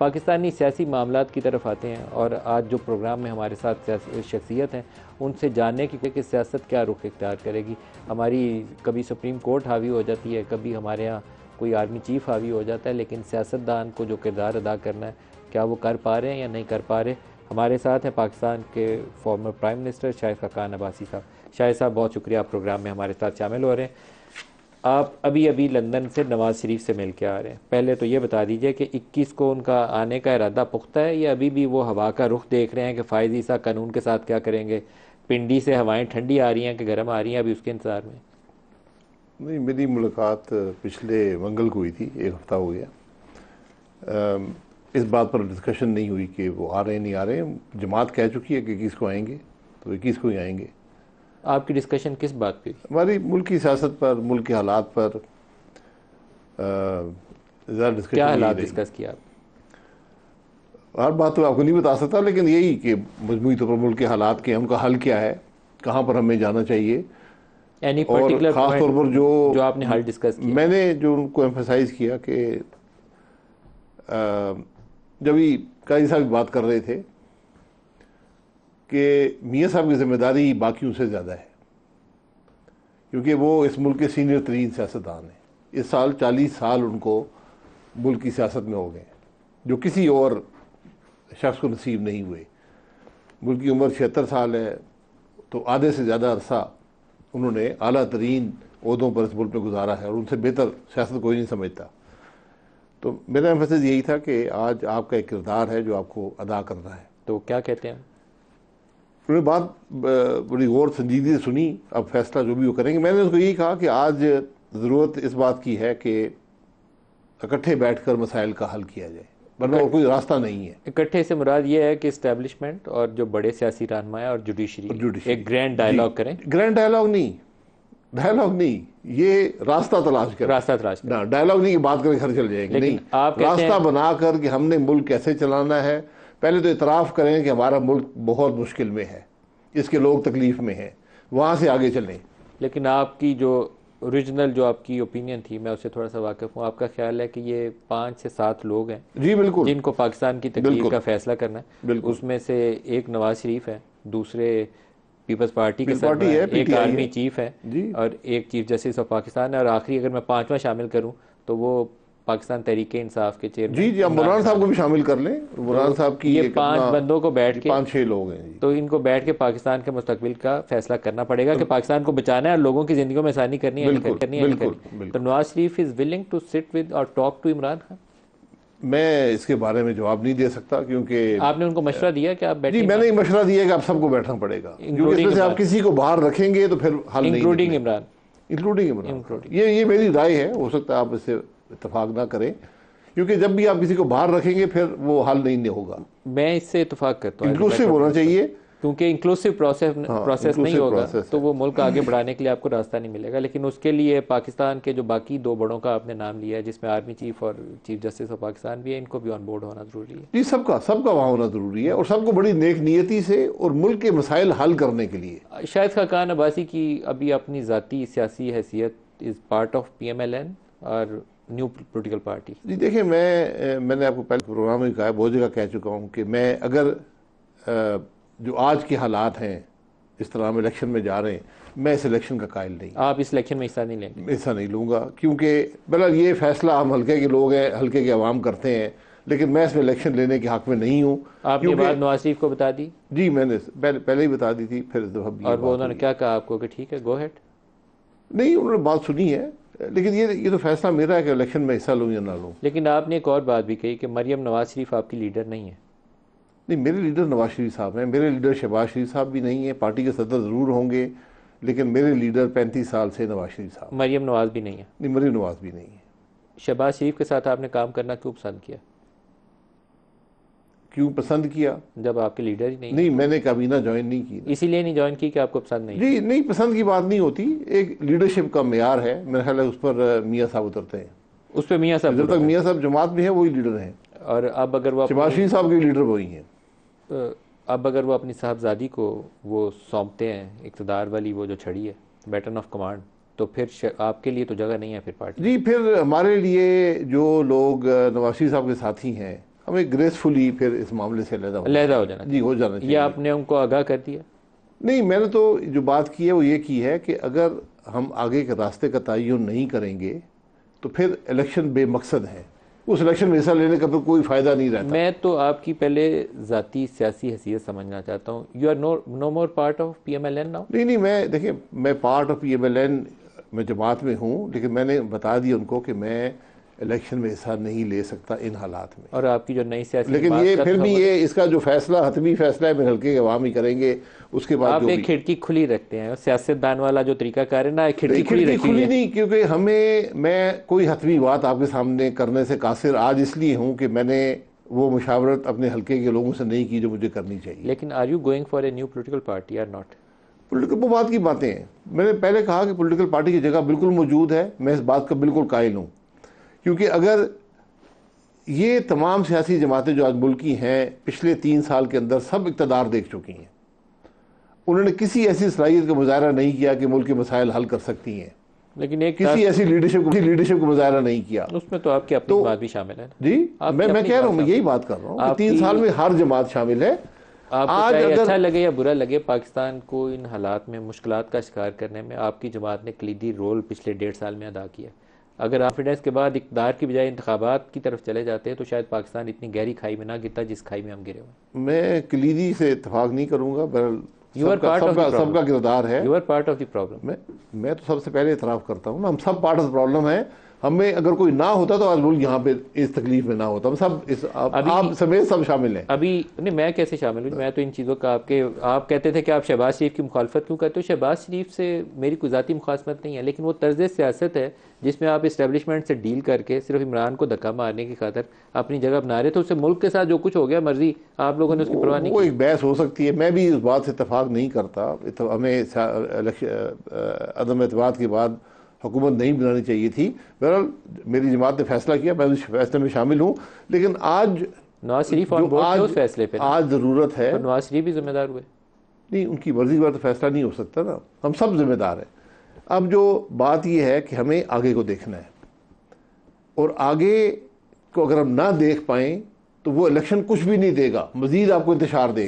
पाकिस्तानी सियासी मामला की तरफ आते हैं और आज जो प्रोग्राम में हमारे साथ शख्सियत हैं उनसे जानने की कि सियासत क्या रुख इख्तियार करेगी हमारी कभी सुप्रीम कोर्ट हावी हो जाती है कभी हमारे यहाँ कोई आर्मी चीफ हावी हो जाता है लेकिन सियासतदान को जो किरदार अदा करना है क्या वो कर पा रहे हैं या नहीं कर पा रहे हमारे साथ हैं पाकिस्तान के former prime minister Shahid Khan Abbasi साहब शाहिद साहब बहुत शुक्रिया आप प्रोग्राम में हमारे साथ शामिल हो रहे हैं आप अभी अभी लंदन से नवाज़ शरीफ से मिल के आ रहे हैं पहले तो ये बता दीजिए कि 21 को उनका आने का इरादा पुख्ता है या अभी भी वो हवा का रुख देख रहे हैं कि फ़ायद ईसा कानून के साथ क्या करेंगे पिंडी से हवाएं ठंडी आ रही हैं कि गर्म आ रही हैं अभी उसके इंतज़ार में नहीं मेरी मुलाकात पिछले मंगल को हुई थी एक हफ़्ता हो गया इस बात पर डिस्कशन नहीं हुई कि वो आ रहे हैं नहीं आ रहे हैं जमात कह चुकी है कि इक्कीस को आएंगे तो इक्कीस को ही आएंगे आपकी डिस्कशन किस बात पे हमारी मुल्क की सियासत पर मुल्क के हालात पर क्या हालात डिस्कस किया आप हर बात तो आपको नहीं बता सकता लेकिन यही कि मजमू तौर पर मुल्क के हालात के उनका हल क्या है कहाँ पर हमें जाना चाहिए Any और ख़ास तौर पर जो जो आपने हल डिस्कस किया मैंने जो उनको एम्फोसाइज किया कि जब ही कई साहब बात कर रहे थे कि मियाँ साहब की जिम्मेदारी बाकियों से ज़्यादा है क्योंकि वो इस मुल्क के सीनियर तरीन सियासतदान हैं इस साल चालीस साल उनको मुल्क की सियासत में हो गए जो किसी और शख्स को नसीब नहीं हुए मुल्क की उम्र छिहत्तर साल है तो आधे से ज़्यादा अरसा उन्होंने अला तरीन उहदों पर इस मुल्क में गुजारा है और उनसे बेहतर सियासत कोई नहीं समझता तो मेरा एम्फेसिस यही था कि आज आपका एक किरदार है जो आपको अदा करना है तो क्या कहते हैं उन्होंने बात बड़ी गौर संजीदगी से सुनी अब फैसला जो भी वो करेंगे मैंने उसको यही कहा कि आज ज़रूरत इस बात की है कि इकट्ठे बैठकर मसाइल का हल किया जाए वरना और कोई रास्ता नहीं है इकट्ठे से मुराद ये है कि इस्टेबलिशमेंट और जो बड़े सियासी रहनमाया और जुडिशरी एक ग्रैंड डायलॉग करें ग्रैंड डायलॉग नहीं डायलॉग नहीं ये रास्ता तलाश कर रास्ता तलाश ना डायलॉग नहीं की बात करके घर चल जाएंगे नहीं आप रास्ता बना कर कि हमने मुल्क कैसे चलाना है पहले तो इतराफ़ करें कि हमारा मुल्क बहुत मुश्किल में है इसके लोग तकलीफ़ में हैं वहाँ से आगे चलें लेकिन आपकी जो ओरिजिनल जो आपकी ओपिनियन थी मैं उससे थोड़ा सा वाकिफ़ हूँ आपका ख्याल है कि ये पाँच से सात लोग हैं जी बिल्कुल जिनको पाकिस्तान की तकलीफ का फैसला करना है उसमें से एक नवाज शरीफ है दूसरे पीपल्स पार्टी के पार्टी है, है, एक आर्मी है। चीफ है और एक चीफ जस्टिस ऑफ पाकिस्तान है और आखिरी अगर मैं पांचवा शामिल करूं तो वो पाकिस्तान तरीके इंसाफ के चेयरमैन जी जी आप बुरान साहब को भी शामिल कर लें बुरान साहब की ये पांच बंदों को बैठ के पांच छह लोग हैं तो इनको बैठ के पाकिस्तान के मुस्तकबिल का फैसला करना पड़ेगा कि तो- पाकिस्तान को बचाना है और लोगों की जिंदगी में आसानी करनी है करनी है तो Nawaz Sharif is willing to sit with और टॉक टू इमरान खान मैं इसके बारे में जवाब नहीं दे सकता क्योंकि आपने उनको मशवरा दिया कि आप बैठे मैंने मशवरा दिया कि आप सबको बैठना पड़ेगा क्योंकि आप किसी को बाहर रखेंगे तो फिर हल इंक्लूडिंग इमरान इंक्लूडिंग इमरान ये ये मेरी राय है हो सकता है आप इससे इतफाक ना करें क्योंकि जब भी आप किसी को बाहर रखेंगे फिर वो हल नहीं होगा मैं इससे इतफाक करता हूँ इंक्लूसिव होना चाहिए क्योंकि इंक्लूसिव प्रोसेस हाँ, प्रोसेस नहीं होगा तो वो मुल्क आगे बढ़ाने के लिए आपको रास्ता नहीं मिलेगा लेकिन उसके लिए पाकिस्तान के जो बाकी दो बड़ों का आपने नाम लिया है जिसमें आर्मी चीफ और चीफ जस्टिस ऑफ पाकिस्तान भी है इनको भी ऑन बोर्ड होना ज़रूरी है जी सबका सबका वहाँ होना ज़रूरी है और सबको बड़ी नेक नीयती से और मुल्क के मसाइल हल करने के लिए शायद खाकान अब्बासी की अभी अपनी जतीी सियासी हैसियत is part of P M L N और न्यू पोलिटिकल पार्टी जी देखिए मैं मैंने आपको पहले प्रोग्राम में कहा बहुत जगह कह चुका हूँ कि मैं अगर जो आज के हालात हैं इस तरह हम इलेक्शन में जा रहे हैं मैं इस इलेक्शन का कायल नहीं आप इस इलेक्शन में हिस्सा नहीं लेंगे हिस्सा नहीं लूँगा क्योंकि बहरहाल ये फैसला हम हल्के के लोग हैं हल्के के आवाम करते हैं लेकिन मैं इसमें इलेक्शन लेने के हक में नहीं हूँ आपने बात नवाज शरीफ को बता दी जी मैंने पहले पहले ही बता दी थी फिर और उन्होंने क्या कहा आपको कि ठीक है गो हेड नहीं उन्होंने बात सुनी है लेकिन ये ये तो फैसला मेरा है कि इलेक्शन में हिस्सा लूँ या ना लूँ लेकिन आपने एक और बात भी कही कि मरियम नवाज शरीफ आपकी लीडर नहीं है नहीं मेरे लीडर नवाज शरीफ साहब हैं मेरे लीडर शहबाज शरीफ साहब भी नहीं है पार्टी के सदर ज़रूर होंगे लेकिन मेरे लीडर पैंतीस साल से नवाज शरीफ साहब मरियम नवाज भी नहीं है नहीं मरियम नवाज भी नहीं है शहबाज शरीफ के साथ आपने काम करना क्यों पसंद किया क्यों पसंद किया जब आपके लीडर ही नहीं नहीं मैंने काबीना ज्वाइन नहीं की इसीलिए नहीं ज्वाइन की कि आपको पसंद नहीं जी नहीं पसंद की बात नहीं होती एक लीडरशिप का मैार है मेरा ख्याल है उस पर मियाँ साहब उतरते हैं उस पर मियाँ साहब जब तक मियाँ साहब जमात में है वही लीडर हैं और अब अगर वो शबाज साहब के लीडर वही हैं अब अगर वो अपनी साहबजादी को वो सौंपते हैं इकतदार वाली वो जो छड़ी है बैटन ऑफ कमांड तो फिर आपके लिए तो जगह नहीं है फिर पार्टी जी फिर हमारे लिए जो लोग नवाशी साहब के साथी हैं हमें ग्रेसफुली फिर इस मामले से लहदा हो जाना जी हो जाना चाहिए या आपने उनको आगाह कर दिया नहीं मैंने तो जो बात की है वो ये की है कि अगर हम आगे के रास्ते का तयन नहीं करेंगे तो फिर इलेक्शन बेमकसद है उस इलेक्शन में हिस्सा लेने का तो कोई फ़ायदा नहीं रहता मैं तो आपकी पहले ज़ाती सियासी हैसियत समझना चाहता हूँ you are no no more part of P M L N now नहीं नहीं मैं देखिए मैं part of P M L N में जमात में हूँ लेकिन मैंने बता दिया उनको कि मैं इलेक्शन में हिस्सा नहीं ले सकता इन हालात में और आपकी जो नई सियासी लेकिन ये फिर भी ये इसका जो फैसला हतमी फैसला है मेरे हल्के के अवाम ही करेंगे उसके बाद आप एक खिड़की खुली रखते हैं सियासतदान वाला जो तरीकाकार है ना खिड़की खुली खिड़की खुली नहीं क्योंकि हमें मैं कोई हतमी बात आपके सामने करने से कासिर आज इसलिए हूँ कि मैंने वो मुशावरत अपने हल्के के लोगों से नहीं की जो मुझे करनी चाहिए लेकिन are you going for a new political party or not political वो बात की बातें हैं मैंने पहले कहा कि पोलिटिकल पार्टी की जगह बिल्कुल मौजूद है मैं इस बात का बिल्कुल कायल हूँ क्योंकि अगर ये तमाम सियासी जमातें जो आज मुल्की हैं पिछले तीन साल के अंदर सब इकतदार देख चुकी हैं उन्होंने किसी ऐसी सलाहियत का मुजाहरा नहीं किया कि मुल्क के मसाइल हल कर सकती हैं लेकिन एक किसी ऐसी लीडरशिप को लीडरशिप को मुजाहरा नहीं किया उसमें तो आपकी अपनी तो, बात भी शामिल है जी मैं मैं कह रहा हूँ यही बात कर रहा हूँ तीन साल में हर जमात शामिल है आज अगर अच्छा लगे या बुरा लगे पाकिस्तान को इन हालात में मुश्किल का शिकार करने में आपकी जमात ने कलीदी रोल पिछले डेढ़ साल में अदा किया अगर कॉन्फिडेंस के बाद इकदार की बजाय इंतबात की तरफ चले जाते हैं तो शायद पाकिस्तान इतनी गहरी खाई में ना गिरता जिस खाई में हम गिरे हुए मैं कलीदी से इतफाक नहीं करूँगा बहरल सबका किरदार है you are part of the problem मैं मैं तो सबसे पहले इतराफ़ करता हूँ ना हम सब पार्ट ऑफ द प्रॉब्लम है हमें अगर कोई ना होता तो आज मुल्क यहाँ पे इस तकलीफ में ना होता हम सब इस आप, आप समेत सब शामिल हैं अभी नहीं मैं कैसे शामिल हूँ मैं तो इन चीज़ों का आपके आप कहते थे कि आप शहबाज शरीफ की मुखालफत क्यों करते हो शहबाज शरीफ से मेरी कोई ज़ाती मुखासमत नहीं है लेकिन वो तर्ज सियासत है जिसमें आप इस्टेबलिशमेंट से डील करके सिर्फ इमरान को धक्का मारने की खातर अपनी जगह बना रहे थे तो उससे मुल्क के साथ जो कुछ हो गया मर्जी आप लोगों ने उसकी परवाह नहीं वो एक बहस हो सकती है मैं भी इस बात से इतफाक नहीं करता हमें अदम अतवाद के बाद हुकूमत नहीं बनानी चाहिए थी बहरहाल मेरी जमात ने फैसला किया मैं उस फैसले में शामिल हूँ लेकिन आज नवाज शरीफ और आज उस फैसले पे आज ज़रूरत है नवाज शरीफ भी जिम्मेदार हुए नहीं उनकी मर्जी के बाद तो फैसला नहीं हो सकता ना हम सब जिम्मेदार हैं अब जो बात यह है कि हमें आगे को देखना है और आगे को अगर हम ना देख पाएँ तो वो इलेक्शन कुछ भी नहीं देगा मज़ीद आपको इंतजार देगा